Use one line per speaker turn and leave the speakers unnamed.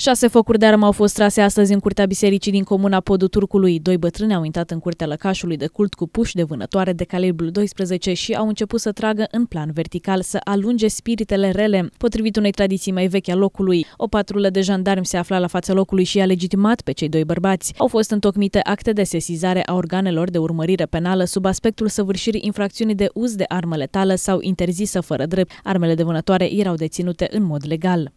Șase focuri de armă au fost trase astăzi în curtea bisericii din comuna Podul Turcului. Doi bătrâni au intrat în curtea lăcașului de cult cu puși de vânătoare de calibru 12 și au început să tragă în plan vertical, să alunge spiritele rele. Potrivit unei tradiții mai vechi a locului, o patrulă de jandarmi se afla la fața locului și a legitimat pe cei doi bărbați. Au fost întocmite acte de sesizare a organelor de urmărire penală sub aspectul săvârșirii infracțiunii de uz de armă letală sau interzisă fără drept. Armele de vânătoare erau deținute în mod legal.